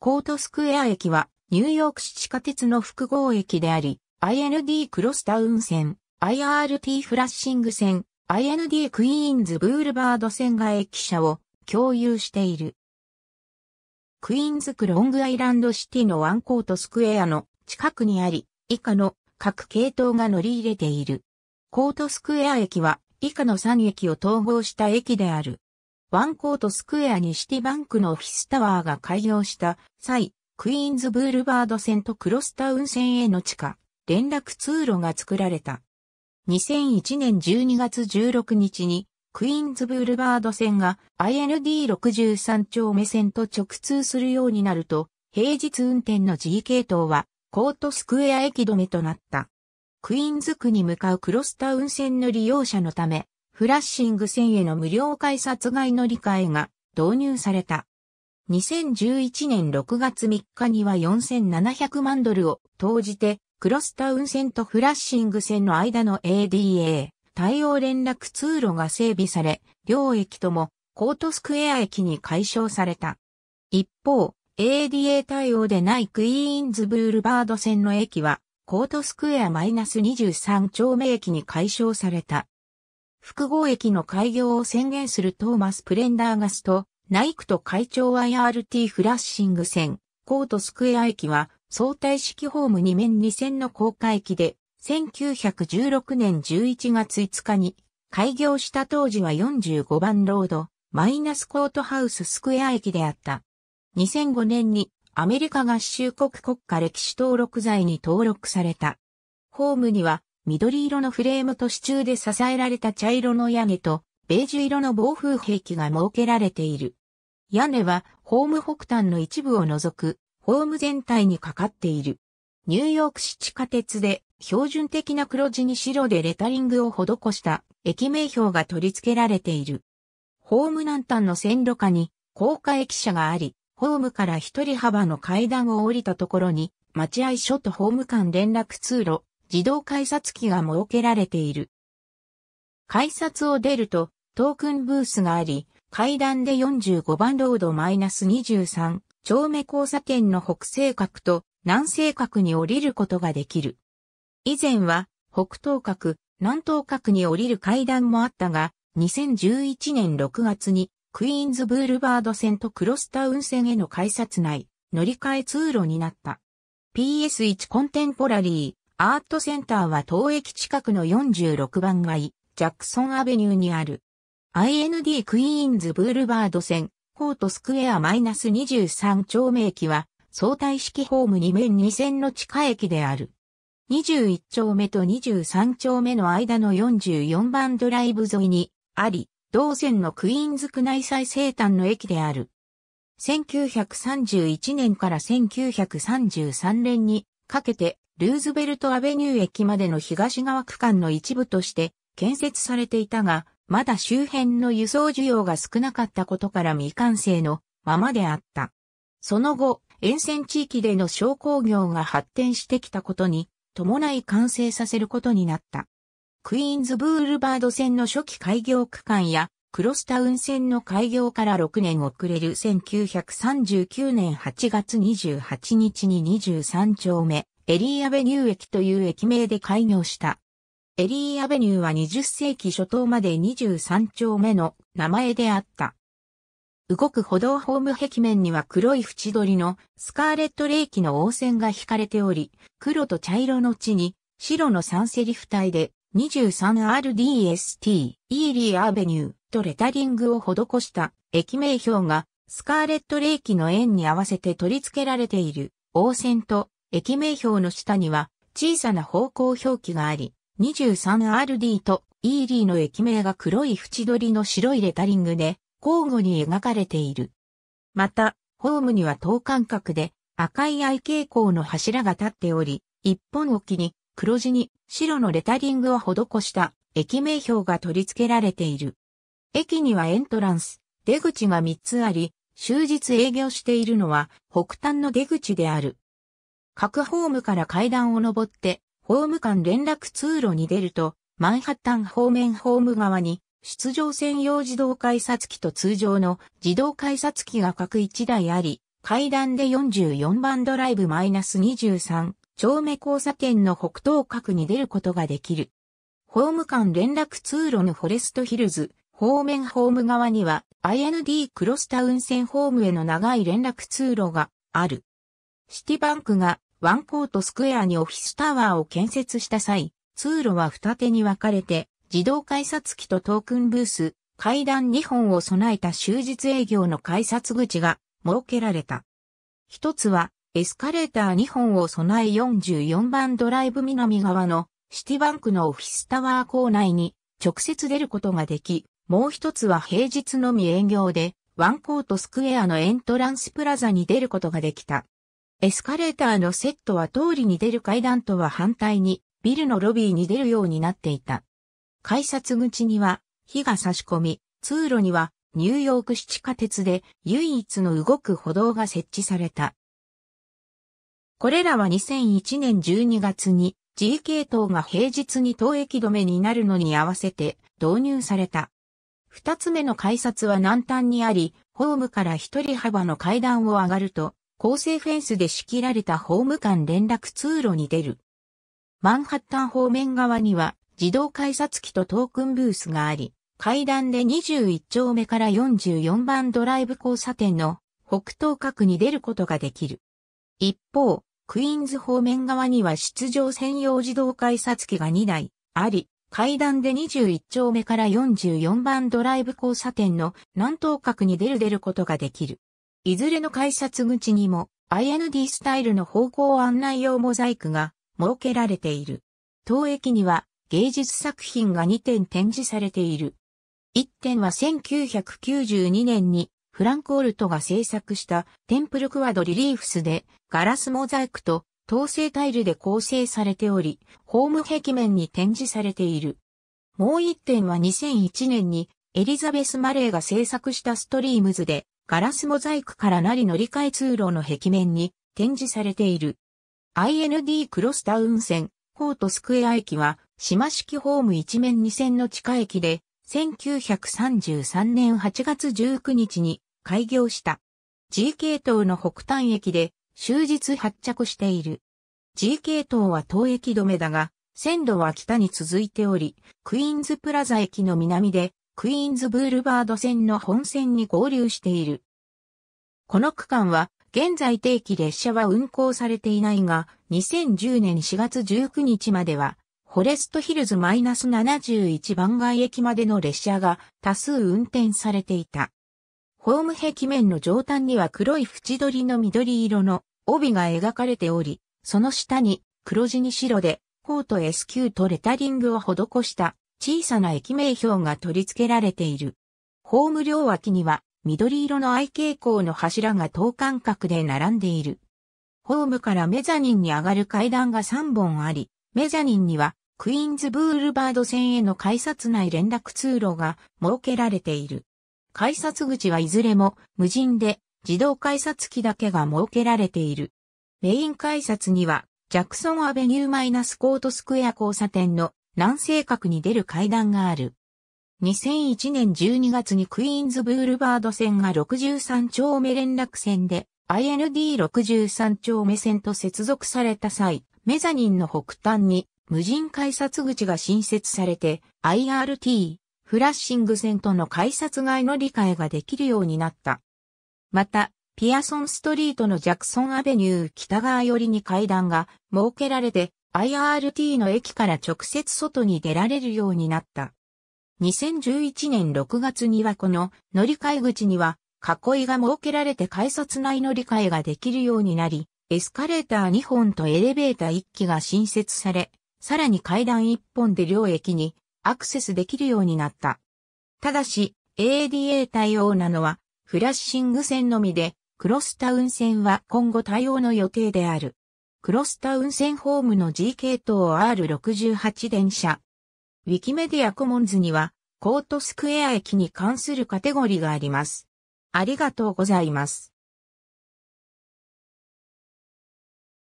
コートスクエア駅は、ニューヨーク市地下鉄の複合駅であり、IND クロスタウン線、IRT フラッシング線、IND クイーンズブールバード線が駅舎を共有している。クイーンズクロングアイランドシティのワンコートスクエアの近くにあり、以下の各系統が乗り入れている。コートスクエア駅は以下の3駅を統合した駅である。ワンコートスクエアにシティバンクのオフィスタワーが開業した際、クイーンズブールバード線とクロスタウン線への地下、連絡通路が作られた。2001年12月16日に、クイーンズブールバード線が IND63 丁目線と直通するようになると、平日運転の G 系統は、コートスクエア駅止めとなった。クイーンズ区に向かうクロスタウン線の利用者のため、フラッシング線への無料改札外の理解が導入された。2011年6月3日には4700万ドルを投じて、クロスタウン線とフラッシング線の間の ADA 対応連絡通路が整備され、両駅ともコートスクエア駅に解消された。一方、ADA 対応でないクイーンズブールバード線の駅は、コートスクエア -23 丁目駅に解消された。複合駅の開業を宣言するトーマス・プレンダーガスと、ナイクと会長 IRT フラッシング線、コートスクエア駅は相対式ホーム2面2線の高架駅で、1916年11月5日に開業した当時は45番ロード、マイナスコートハウススクエア駅であった。2005年にアメリカ合衆国国家歴史登録財に登録された。ホームには緑色のフレームと支柱で支えられた茶色の屋根と、ベージュ色の防風壁が設けられている。屋根は、ホーム北端の一部を除く、ホーム全体にかかっている。ニューヨーク市地下鉄で、標準的な黒地に白でレタリングを施した駅名標が取り付けられている。ホーム南端の線路下に高架駅舎があり、ホームから一人幅の階段を降りたところに、待合所とホーム間連絡通路、自動改札機が設けられている。改札を出ると、トークンブースがあり、階段で45番ロード -23 丁目交差点の北西角と南西角に降りることができる。以前は北東角、南東角に降りる階段もあったが、2011年6月にクイーンズブールバード線とクロスタウン線への改札内乗り換え通路になった。PS1 コンテンポラリーアートセンターは当駅近くの46番街、ジャクソンアベニューにある。IND クイーンズブールバード線、コートスクエア -23 丁目駅は、相対式ホーム2面2線の地下駅である。21丁目と23丁目の間の44番ドライブ沿いにあり、同線のクイーンズ区内最西端の駅である。1931年から1933年にかけてルーズベルトアベニュー駅までの東側区間の一部として建設されていたが、まだ周辺の輸送需要が少なかったことから未完成のままであった。その後、沿線地域での商工業が発展してきたことに伴い完成させることになった。クイーンズブールバード線の初期開業区間やクロスタウン線の開業から6年遅れる1939年8月28日に23丁目エリーアベニュー駅という駅名で開業した。エリーアベニューは20世紀初頭まで23丁目の名前であった。動く歩道ホーム壁面には黒い縁取りのスカーレットレーキの応線が引かれており、黒と茶色の地に白の三セリフ体で 23RDST イーリーアベニューとレタリングを施した駅名表がスカーレットレーキの円に合わせて取り付けられている応線と駅名標の下には小さな方向表記があり、23RD と ED の駅名が黒い縁取りの白いレタリングで交互に描かれている。また、ホームには等間隔で赤い愛傾向の柱が立っており、一本置きに黒地に白のレタリングを施した駅名標が取り付けられている。駅にはエントランス、出口が3つあり、終日営業しているのは北端の出口である。各ホームから階段を登って、ホーム間連絡通路に出ると、マンハッタン方面ホーム側に、出場専用自動改札機と通常の自動改札機が各1台あり、階段で44番ドライブ -23 丁目交差点の北東角に出ることができる。ホーム間連絡通路のフォレストヒルズ方面ホーム側には IND クロスタウン線ホームへの長い連絡通路がある。シティバンクがワンコートスクエアにオフィスタワーを建設した際、通路は二手に分かれて、自動改札機とトークンブース、階段2本を備えた終日営業の改札口が設けられた。一つは、エスカレーター2本を備え44番ドライブ南側のシティバンクのオフィスタワー構内に直接出ることができ、もう一つは平日のみ営業で、ワンコートスクエアのエントランスプラザに出ることができた。エスカレーターのセットは通りに出る階段とは反対に、ビルのロビーに出るようになっていた。改札口には火が差し込み、通路にはニューヨーク市地下鉄で唯一の動く歩道が設置された。これらは2001年12月に G 系統が平日に当駅止めになるのに合わせて導入された。二つ目の改札は南端にあり、ホームから一人幅の階段を上がると、構成フェンスで仕切られたホーム間連絡通路に出る。マンハッタン方面側には自動改札機とトークンブースがあり、階段で21丁目から44番ドライブ交差点の北東角に出ることができる。一方、クイーンズ方面側には出場専用自動改札機が2台あり、階段で21丁目から44番ドライブ交差点の南東角に出る出ることができる。いずれの改札口にも IND スタイルの方向案内用モザイクが設けられている。当駅には芸術作品が2点展示されている。1点は1992年にフランク・オルトが制作したテンプルクワドリリーフスでガラスモザイクと統制タイルで構成されており、ホーム壁面に展示されている。もう一点は2001年にエリザベス・マレーが制作したストリームズでガラスモザイクからなり乗り換え通路の壁面に展示されている。IND クロスタウン線、フォートスクエア駅は、島式ホーム一面二線の地下駅で、1933年8月19日に開業した。G 系統の北端駅で終日発着している。G 系統は東駅止めだが、線路は北に続いており、クイーンズプラザ駅の南でクイーンズブールバード線の本線に合流している。この区間は、現在定期列車は運行されていないが、2010年4月19日までは、フォレストヒルズ -71 番街駅までの列車が多数運転されていた。ホーム壁面の上端には黒い縁取りの緑色の帯が描かれており、その下に黒地に白でコート S 級とレタリングを施した小さな駅名標が取り付けられている。ホーム両脇には緑色の愛傾向の柱が等間隔で並んでいる。ホームからメザニンに上がる階段が3本あり、メザニンにはクイーンズブールバード線への改札内連絡通路が設けられている。改札口はいずれも無人で自動改札機だけが設けられている。メイン改札にはジャクソンアベニューマイナスコートスクエア交差点の南西角に出る階段がある。2001年12月にクイーンズブールバード線が63丁目連絡線で IND63 丁目線と接続された際、メザニンの北端に無人改札口が新設されて IRT、フラッシング線との改札外の理解ができるようになった。また、ピアソンストリートのジャクソンアベニュー北側寄りに階段が設けられて IRT の駅から直接外に出られるようになった。2011年6月にはこの乗り換え口には囲いが設けられて改札内乗り換えができるようになり、エスカレーター2本とエレベーター1機が新設され、さらに階段1本で両駅にアクセスできるようになった。ただし、ADA 対応なのはフラッシング線のみで、クロスタウン線は今後対応の予定である。クロスタウン線ホームの G 系統 R68 電車。ウィキメディアコモンズには、コートスクエア駅に関するカテゴリーがあります。ありがとうございます。